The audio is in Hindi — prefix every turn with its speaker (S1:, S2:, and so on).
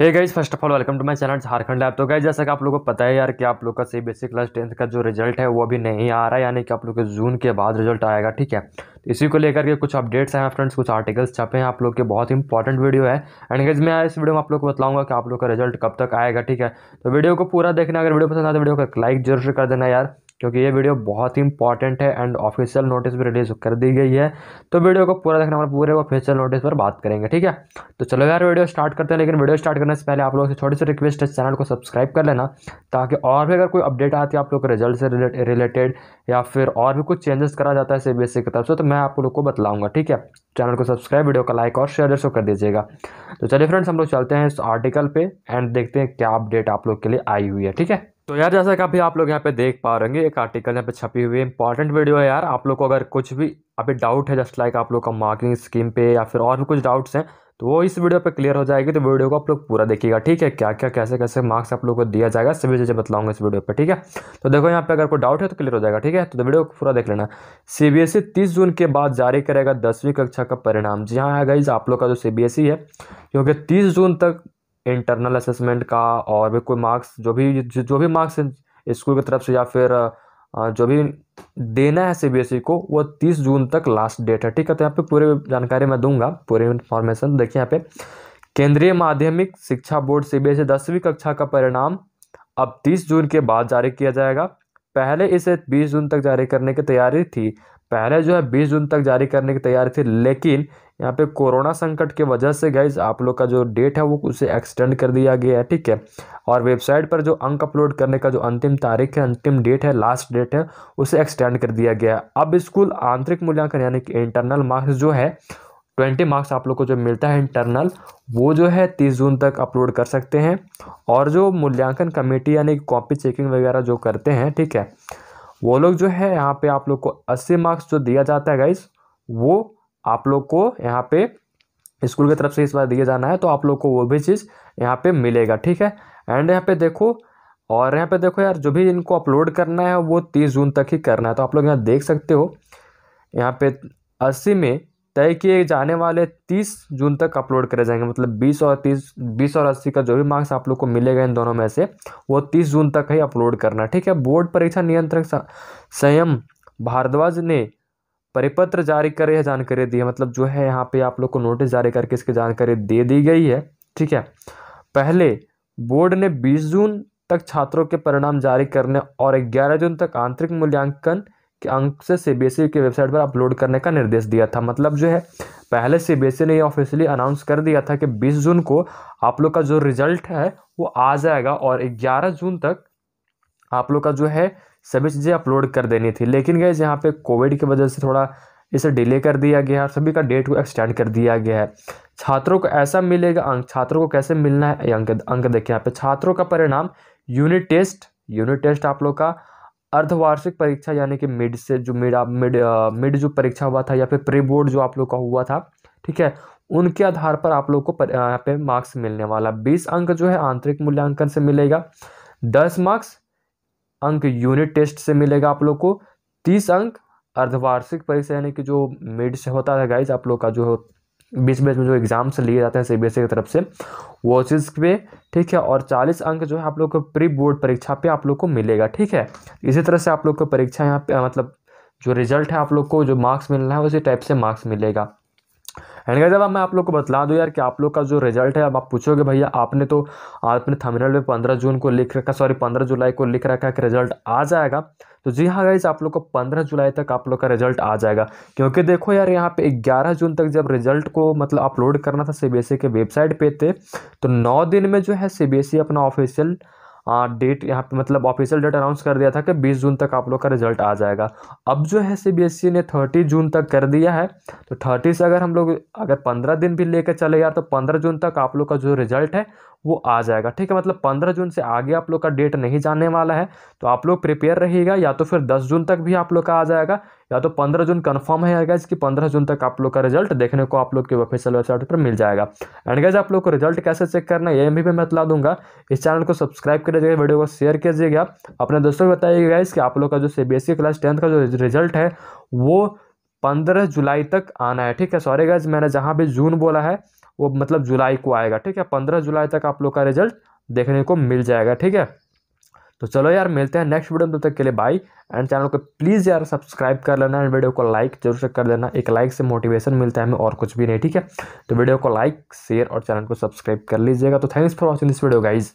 S1: hey guys first of all welcome to my channel Jharkhand app तो गाइज जैसा कि आप लोगों को पता है यार कि आप लोग का सी बी क्लास टेंथ का जो रिजल्ट है वो अभी नहीं आ रहा है यानी कि आप लोग के जून के बाद रिजल्ट आएगा ठीक है तो इसी को लेकर के कुछ अपडेट्स हैं फ्रेंड्स कुछ आर्टिकल्स छपे हैं आप लोग के बहुत इंपॉर्टेंट वीडियो है एंड गाइज मैं इस वीडियो में आप लोग को बताऊंगा कि आप लोग का रिजल्ट कब तक आएगा ठीक है तो वीडियो को पूरा देखना अगर वीडियो पसंद आता तो वीडियो को लाइक जरूर कर देना यार क्योंकि ये वीडियो बहुत ही इंपॉर्टेंट है एंड ऑफिशियल नोटिस भी रिलीज कर दी गई है तो वीडियो को पूरा देखना हमारे पूरे ऑफिशियल नोटिस पर बात करेंगे ठीक है तो चलो यार वीडियो स्टार्ट करते हैं लेकिन वीडियो स्टार्ट करने से पहले आप लोगों से छोटी सी रिक्वेस्ट है चैनल को सब्सक्राइब कर लेना ताकि और भी अगर कोई अपडेट आती है आप लोग के रिजल्ट से रिलेटेड या फिर और भी कुछ चेंजेस करा जाता है सी की तरफ से तो मैं आप लोग को बताऊंगा ठीक है चैनल को सब्सक्राइब वीडियो का लाइक और शेयर जरूर कर दीजिएगा तो चलिए फ्रेंड्स हम लोग चलते हैं इस आर्टिकल पे एंड देखते हैं क्या अपडेट आप लोग के लिए आई हुई है ठीक है तो यार जैसा कि अभी आप लोग यहाँ पे देख पा रहे एक आर्टिकल यहाँ पे छपी हुई है इंपॉर्टेंट वीडियो है यार आप लोग को अगर कुछ भी अभी डाउट है जस्ट लाइक आप लोग का मार्किंग स्कीम पे या फिर और भी कुछ डाउट्स हैं तो वो इस वीडियो पे क्लियर हो जाएगी तो वीडियो को आप लोग पूरा देखिएगा ठीक है क्या क्या कैसे कैसे मार्क्स आप लोग को दिया जाएगा सभी चीज़ें बताऊंगा इस वीडियो पे ठीक है तो देखो यहाँ पे अगर कोई डाउट है तो क्लियर हो जाएगा ठीक है तो वीडियो को पूरा देख लेना सी बी एस ई तीस जून के बाद जारी करेगा दसवीं कक्षा का परिणाम जी हाँ आएगा आप लोग का जो सी बी एस ई है क्योंकि तीस जून तक इंटरनल असेसमेंट का और भी कोई मार्क्स जो भी जो भी मार्क्स स्कूल की तरफ से या फिर जो भी देना है सी को वो तीस जून तक लास्ट डेट है ठीक है तो यहाँ पे पूरी जानकारी मैं दूंगा पूरी इन्फॉर्मेशन देखिए यहाँ पे केंद्रीय माध्यमिक शिक्षा बोर्ड सी बी दसवीं कक्षा का परिणाम अब तीस जून के बाद जारी किया जाएगा पहले इसे बीस जून तक जारी करने की तैयारी थी पहले जो है बीस जून तक जारी करने की तैयारी थी लेकिन यहाँ पे कोरोना संकट के वजह से गाइज आप लोग का जो डेट है वो उसे एक्सटेंड कर दिया गया है ठीक है और वेबसाइट पर जो अंक अपलोड करने का जो अंतिम तारीख है अंतिम डेट है लास्ट डेट है उसे एक्सटेंड कर दिया गया है अब स्कूल आंतरिक मूल्यांकन यानी कि इंटरनल मार्क्स जो है ट्वेंटी मार्क्स आप लोग को जो मिलता है इंटरनल वो जो है तीस जून तक अपलोड कर सकते हैं और जो मूल्यांकन कमेटी यानी कॉपी चेकिंग वगैरह जो करते हैं ठीक है वो लोग जो है यहाँ पे आप लोग को अस्सी मार्क्स जो दिया जाता है गाइस वो आप लोग को यहाँ पे स्कूल की तरफ से इस बार दिए जाना है तो आप लोग को वो भी चीज़ यहाँ पे मिलेगा ठीक है एंड यहाँ पे देखो और यहाँ पे देखो यार जो भी इनको अपलोड करना है वो तीस जून तक ही करना है तो आप लोग यहाँ देख सकते हो यहाँ पे अस्सी में तय किए जाने वाले तीस जून तक अपलोड करे जाएंगे मतलब बीस और तीस बीस और अस्सी का जो भी मार्क्स आप लोग को मिलेगा इन दोनों में से वो तीस जून तक ही अपलोड करना ठीक है बोर्ड परीक्षा नियंत्रण संयम भारद्वाज ने परिपत्र जारी कर यह जानकारी दी है मतलब जो है यहाँ पे आप लोग को नोटिस जारी करके इसकी जानकारी दे दी गई है ठीक है पहले बोर्ड ने 20 जून तक छात्रों के परिणाम जारी करने और 11 जून तक आंतरिक मूल्यांकन के अंक से सीबीएसई e की वेबसाइट पर अपलोड करने का निर्देश दिया था मतलब जो है पहले सीबीएसई e ने ऑफिशियली अनाउंस कर दिया था कि बीस जून को आप लोग का जो रिजल्ट है वो आ जाएगा और ग्यारह जून तक आप लोग का जो है सभी चीज़ें अपलोड कर देनी थी लेकिन गैस यहाँ पे कोविड की वजह से थोड़ा इसे डिले कर दिया गया है और सभी का डेट को एक्सटेंड कर दिया गया है छात्रों को ऐसा मिलेगा अंक छात्रों को कैसे मिलना है अंक अंक देखिए यहाँ पे छात्रों का परिणाम यूनिट टेस्ट यूनिट टेस्ट आप लोग का अर्धवार्षिक परीक्षा यानी कि मिड से जो मिड आप मिड मिड जो परीक्षा हुआ था या फिर प्री बोर्ड जो आप लोग का हुआ था ठीक है उनके आधार पर आप लोग को यहाँ पे मार्क्स मिलने वाला बीस अंक जो है आंतरिक मूल्यांकन से मिलेगा दस मार्क्स अंक यूनिट टेस्ट से मिलेगा आप लोग को तीस अंक अर्धवार्षिक परीक्षा यानी कि जो मिड से होता है गाइज आप लोग का जो बीच बीच में जो एग्ज़ाम्स लिए जाते हैं सी बी की तरफ से वो चीज़ पे ठीक है और चालीस अंक जो है आप लोग को प्री बोर्ड परीक्षा पे आप लोग को मिलेगा ठीक है इसी तरह से आप लोग को परीक्षा यहाँ पे मतलब जो रिजल्ट है आप लोग को जो मार्क्स मिलना है उसी टाइप से मार्क्स मिलेगा एंड गाइज अब मैं आप लोग को बतला दूँ यार कि आप लोग का जो रिजल्ट है अब आप पूछोगे भैया आपने तो आपने थमिनल में पंद्रह जून को लिख रखा सॉरी पंद्रह जुलाई को लिख रखा कि रिजल्ट आ जाएगा तो जी हाँ गाइज आप लोग को पंद्रह जुलाई तक आप लोग का रिजल्ट आ जाएगा क्योंकि देखो यार यहाँ पे ग्यारह जून तक जब रिजल्ट को मतलब अपलोड करना था सी e के वेबसाइट पे थे तो नौ दिन में जो है सी e अपना ऑफिशियल डेट यहाँ पे मतलब ऑफिशियल डेट अनाउंस कर दिया था कि बीस जून तक आप लोग का रिजल्ट आ जाएगा अब जो है सी e ने थर्टी जून तक कर दिया है तो थर्टी से अगर हम लोग अगर पंद्रह दिन भी लेकर चले यार तो पंद्रह जून तक आप लोग का जो रिजल्ट है वो आ जाएगा ठीक है मतलब पंद्रह जून से आगे आप लोग का डेट नहीं जाने वाला है तो आप लोग प्रिपेयर रहिएगा या तो फिर दस जून तक भी आप लोग का आ जाएगा या तो पंद्रह जून कन्फर्म है गैस कि पंद्रह जून तक आप लोग का रिजल्ट देखने को आप लोग के ऑफिशियल वेबसाइट पर मिल जाएगा एंड गैस आप लोग को रिजल्ट कैसे चेक करना है ये भी मैं बतला दूंगा इस चैनल को सब्सक्राइब दीजिएगा वीडियो को शेयर कीजिएगा अपने दोस्तों को बताइएगा गैस कि आप लोग का जो सी क्लास टेंथ का जो रिजल्ट है वो पंद्रह जुलाई तक आना है ठीक है सॉरी गैज मैंने जहाँ भी जून बोला है वो मतलब जुलाई को आएगा ठीक है पंद्रह जुलाई तक आप लोग का रिजल्ट देखने को मिल जाएगा ठीक है तो चलो यार मिलते हैं नेक्स्ट वीडियो में तब तक के लिए बाई एंड चैनल को प्लीज़ यार सब्सक्राइब कर लेना एंड वीडियो को लाइक जरूर से कर देना एक लाइक से मोटिवेशन मिलता है हमें और कुछ भी नहीं ठीक है तो वीडियो को लाइक शेयर और चैनल को सब्सक्राइब कर लीजिएगा तो thanks for watching this video guys